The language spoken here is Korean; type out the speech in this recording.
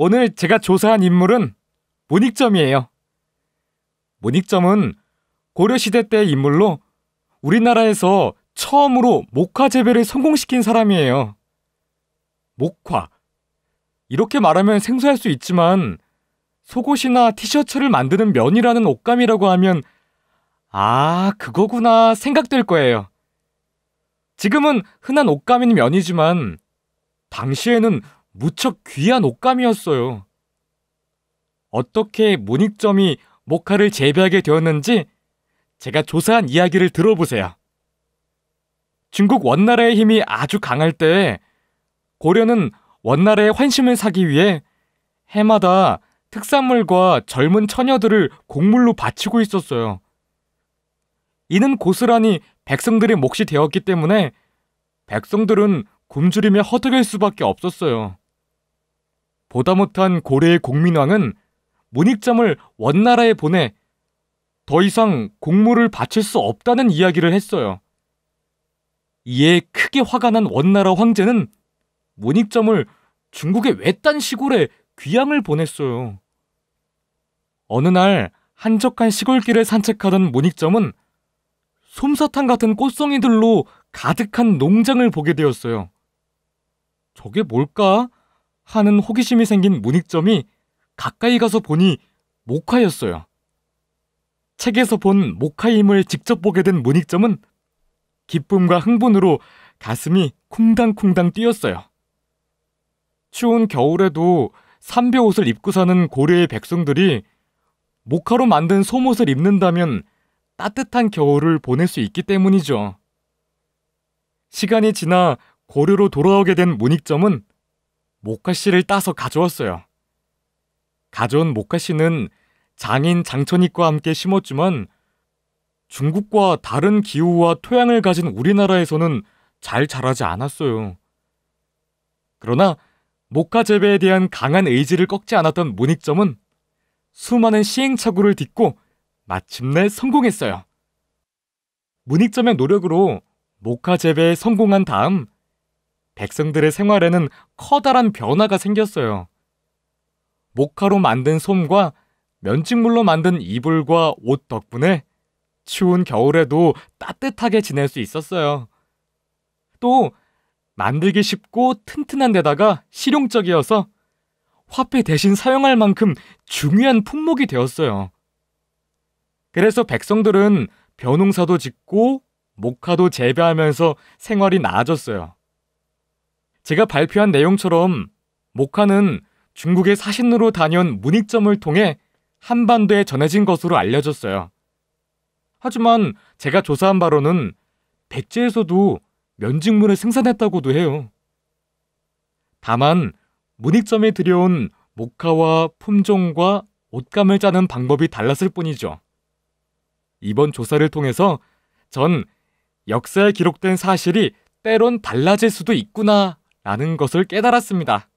오늘 제가 조사한 인물은 모닉점이에요모닉점은 고려시대 때 인물로 우리나라에서 처음으로 목화 재배를 성공시킨 사람이에요. 목화. 이렇게 말하면 생소할 수 있지만 속옷이나 티셔츠를 만드는 면이라는 옷감이라고 하면 아, 그거구나 생각될 거예요. 지금은 흔한 옷감인 면이지만 당시에는 무척 귀한 옷감이었어요. 어떻게 문익점이 모카를 재배하게 되었는지 제가 조사한 이야기를 들어보세요. 중국 원나라의 힘이 아주 강할 때 고려는 원나라의 환심을 사기 위해 해마다 특산물과 젊은 처녀들을 곡물로 바치고 있었어요. 이는 고스란히 백성들의 몫이 되었기 때문에 백성들은 굶주림에 허덕일 수밖에 없었어요. 보다 못한 고래의 공민왕은 문익점을 원나라에 보내 더 이상 공물을 바칠 수 없다는 이야기를 했어요. 이에 크게 화가 난 원나라 황제는 문익점을 중국의 외딴 시골에 귀양을 보냈어요. 어느 날 한적한 시골길을 산책하던 문익점은 솜사탕 같은 꽃송이들로 가득한 농장을 보게 되었어요. 저게 뭘까? 하는 호기심이 생긴 문익점이 가까이 가서 보니 목화였어요 책에서 본목화임을 직접 보게 된 문익점은 기쁨과 흥분으로 가슴이 쿵당쿵당 뛰었어요. 추운 겨울에도 삼벼 옷을 입고 사는 고려의 백성들이 목화로 만든 솜옷을 입는다면 따뜻한 겨울을 보낼 수 있기 때문이죠. 시간이 지나 고려로 돌아오게 된 문익점은 목가씨를 따서 가져왔어요. 가져온 목가씨는 장인 장천익과 함께 심었지만 중국과 다른 기후와 토양을 가진 우리나라에서는 잘 자라지 않았어요. 그러나 목가 재배에 대한 강한 의지를 꺾지 않았던 문익점은 수많은 시행착오를 딛고 마침내 성공했어요. 문익점의 노력으로 목화 재배에 성공한 다음 백성들의 생활에는 커다란 변화가 생겼어요. 목화로 만든 솜과 면직물로 만든 이불과 옷 덕분에 추운 겨울에도 따뜻하게 지낼 수 있었어요. 또 만들기 쉽고 튼튼한 데다가 실용적이어서 화폐 대신 사용할 만큼 중요한 품목이 되었어요. 그래서 백성들은 벼농사도 짓고 목화도 재배하면서 생활이 나아졌어요. 제가 발표한 내용처럼 목화는 중국의 사신으로 다녀온 문익점을 통해 한반도에 전해진 것으로 알려졌어요. 하지만 제가 조사한 바로는 백제에서도 면직물을 생산했다고도 해요. 다만 문익점이 들여온 목화와 품종과 옷감을 짜는 방법이 달랐을 뿐이죠. 이번 조사를 통해서 전 역사에 기록된 사실이 때론 달라질 수도 있구나 라는 것을 깨달았습니다.